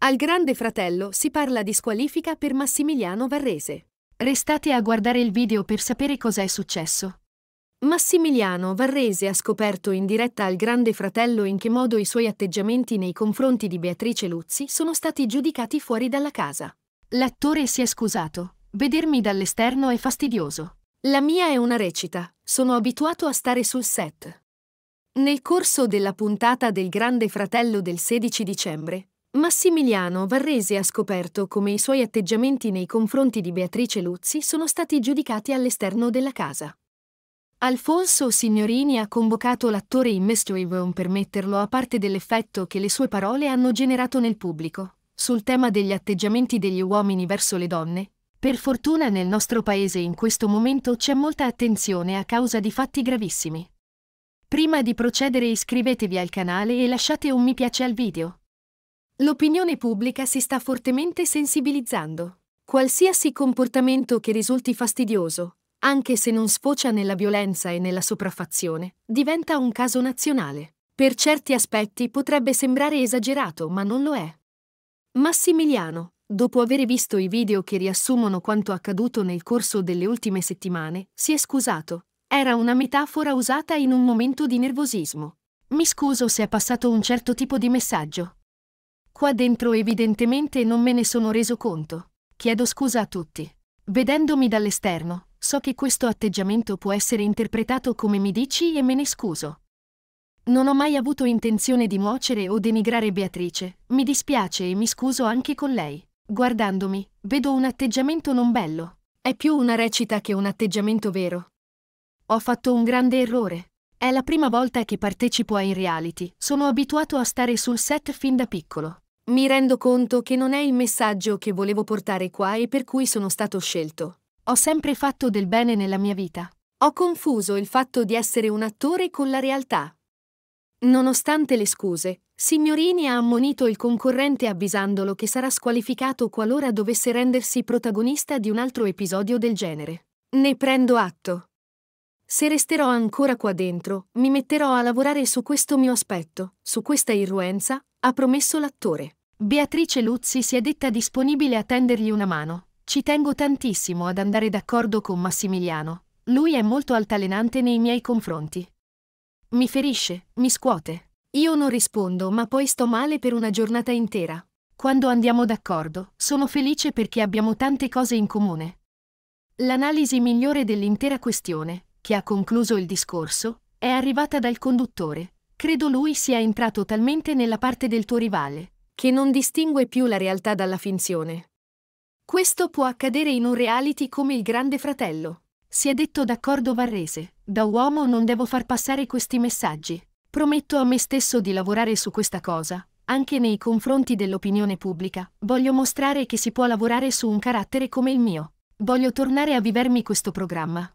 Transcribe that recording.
Al Grande Fratello si parla di squalifica per Massimiliano Varrese. Restate a guardare il video per sapere cosa è successo. Massimiliano Varrese ha scoperto in diretta al Grande Fratello in che modo i suoi atteggiamenti nei confronti di Beatrice Luzzi sono stati giudicati fuori dalla casa. L'attore si è scusato. Vedermi dall'esterno è fastidioso. La mia è una recita, sono abituato a stare sul set. Nel corso della puntata del Grande Fratello del 16 dicembre, Massimiliano Varrese ha scoperto come i suoi atteggiamenti nei confronti di Beatrice Luzzi sono stati giudicati all'esterno della casa. Alfonso Signorini ha convocato l'attore in Mystery Room per metterlo a parte dell'effetto che le sue parole hanno generato nel pubblico, sul tema degli atteggiamenti degli uomini verso le donne. Per fortuna nel nostro paese in questo momento c'è molta attenzione a causa di fatti gravissimi. Prima di procedere iscrivetevi al canale e lasciate un mi piace al video. L'opinione pubblica si sta fortemente sensibilizzando. Qualsiasi comportamento che risulti fastidioso, anche se non sfocia nella violenza e nella sopraffazione, diventa un caso nazionale. Per certi aspetti potrebbe sembrare esagerato, ma non lo è. Massimiliano, dopo aver visto i video che riassumono quanto accaduto nel corso delle ultime settimane, si è scusato. Era una metafora usata in un momento di nervosismo. Mi scuso se è passato un certo tipo di messaggio. Qua dentro evidentemente non me ne sono reso conto. Chiedo scusa a tutti. Vedendomi dall'esterno, so che questo atteggiamento può essere interpretato come mi dici e me ne scuso. Non ho mai avuto intenzione di nuocere o denigrare Beatrice, mi dispiace e mi scuso anche con lei. Guardandomi, vedo un atteggiamento non bello. È più una recita che un atteggiamento vero. Ho fatto un grande errore. È la prima volta che partecipo ai reality, sono abituato a stare sul set fin da piccolo. Mi rendo conto che non è il messaggio che volevo portare qua e per cui sono stato scelto. Ho sempre fatto del bene nella mia vita. Ho confuso il fatto di essere un attore con la realtà. Nonostante le scuse, Signorini ha ammonito il concorrente avvisandolo che sarà squalificato qualora dovesse rendersi protagonista di un altro episodio del genere. Ne prendo atto. Se resterò ancora qua dentro, mi metterò a lavorare su questo mio aspetto, su questa irruenza, ha promesso l'attore. Beatrice Luzzi si è detta disponibile a tendergli una mano. Ci tengo tantissimo ad andare d'accordo con Massimiliano. Lui è molto altalenante nei miei confronti. Mi ferisce, mi scuote. Io non rispondo, ma poi sto male per una giornata intera. Quando andiamo d'accordo, sono felice perché abbiamo tante cose in comune. L'analisi migliore dell'intera questione, che ha concluso il discorso, è arrivata dal conduttore. Credo lui sia entrato talmente nella parte del tuo rivale, che non distingue più la realtà dalla finzione. Questo può accadere in un reality come il Grande Fratello. Si è detto d'accordo Varrese, da uomo non devo far passare questi messaggi. Prometto a me stesso di lavorare su questa cosa, anche nei confronti dell'opinione pubblica. Voglio mostrare che si può lavorare su un carattere come il mio. Voglio tornare a vivermi questo programma.